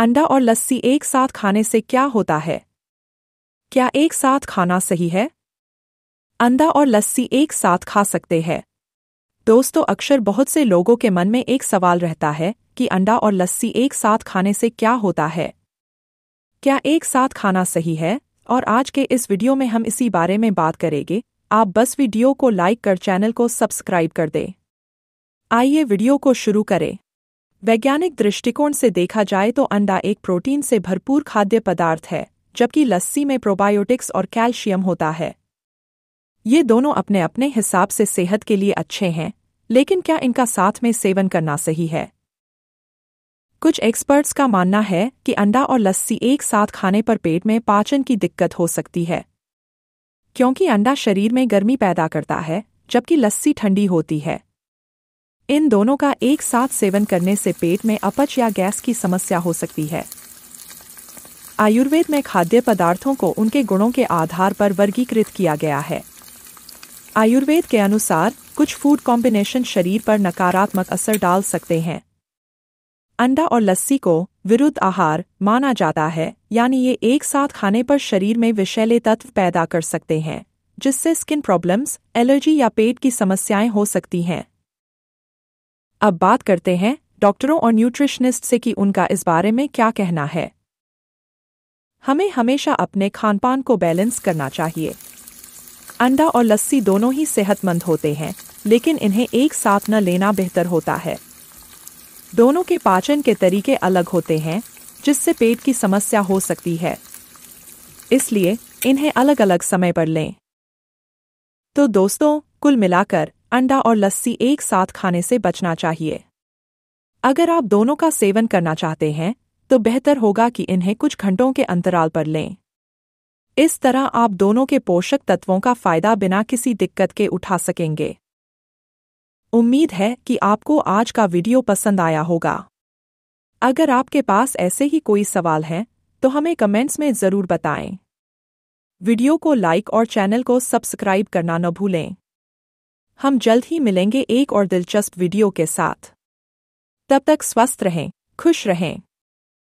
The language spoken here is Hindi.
अंडा और लस्सी एक साथ खाने से क्या होता है क्या एक साथ खाना सही है अंडा और लस्सी एक साथ खा सकते हैं दोस्तों अक्सर बहुत से लोगों के मन में एक सवाल रहता है कि अंडा और लस्सी एक साथ खाने से क्या होता है क्या एक साथ खाना सही है और आज के इस वीडियो में हम इसी बारे में बात करेंगे आप बस वीडियो को लाइक कर चैनल को सब्सक्राइब कर दें आइए वीडियो को शुरू करें वैज्ञानिक दृष्टिकोण से देखा जाए तो अंडा एक प्रोटीन से भरपूर खाद्य पदार्थ है जबकि लस्सी में प्रोबायोटिक्स और कैल्शियम होता है ये दोनों अपने अपने हिसाब से सेहत के लिए अच्छे हैं लेकिन क्या इनका साथ में सेवन करना सही है कुछ एक्सपर्ट्स का मानना है कि अंडा और लस्सी एक साथ खाने पर पेट में पाचन की दिक्कत हो सकती है क्योंकि अंडा शरीर में गर्मी पैदा करता है जबकि लस्सी ठंडी होती है इन दोनों का एक साथ सेवन करने से पेट में अपच या गैस की समस्या हो सकती है आयुर्वेद में खाद्य पदार्थों को उनके गुणों के आधार पर वर्गीकृत किया गया है आयुर्वेद के अनुसार कुछ फूड कॉम्बिनेशन शरीर पर नकारात्मक असर डाल सकते हैं अंडा और लस्सी को विरुद्ध आहार माना जाता है यानी ये एक साथ खाने पर शरीर में विषैले तत्व पैदा कर सकते हैं जिससे स्किन प्रॉब्लम्स एलर्जी या पेट की समस्याएं हो सकती हैं अब बात करते हैं डॉक्टरों और न्यूट्रिशनिस्ट से कि उनका इस बारे में क्या कहना है हमें हमेशा अपने खानपान को बैलेंस करना चाहिए अंडा और लस्सी दोनों ही सेहतमंद होते हैं लेकिन इन्हें एक साथ न लेना बेहतर होता है दोनों के पाचन के तरीके अलग होते हैं जिससे पेट की समस्या हो सकती है इसलिए इन्हें अलग अलग समय पर लें तो दोस्तों कुल मिलाकर अंडा और लस्सी एक साथ खाने से बचना चाहिए अगर आप दोनों का सेवन करना चाहते हैं तो बेहतर होगा कि इन्हें कुछ घंटों के अंतराल पर लें इस तरह आप दोनों के पोषक तत्वों का फायदा बिना किसी दिक्कत के उठा सकेंगे उम्मीद है कि आपको आज का वीडियो पसंद आया होगा अगर आपके पास ऐसे ही कोई सवाल हैं तो हमें कमेंट्स में ज़रूर बताएं वीडियो को लाइक और चैनल को सब्सक्राइब करना न भूलें हम जल्द ही मिलेंगे एक और दिलचस्प वीडियो के साथ तब तक स्वस्थ रहें खुश रहें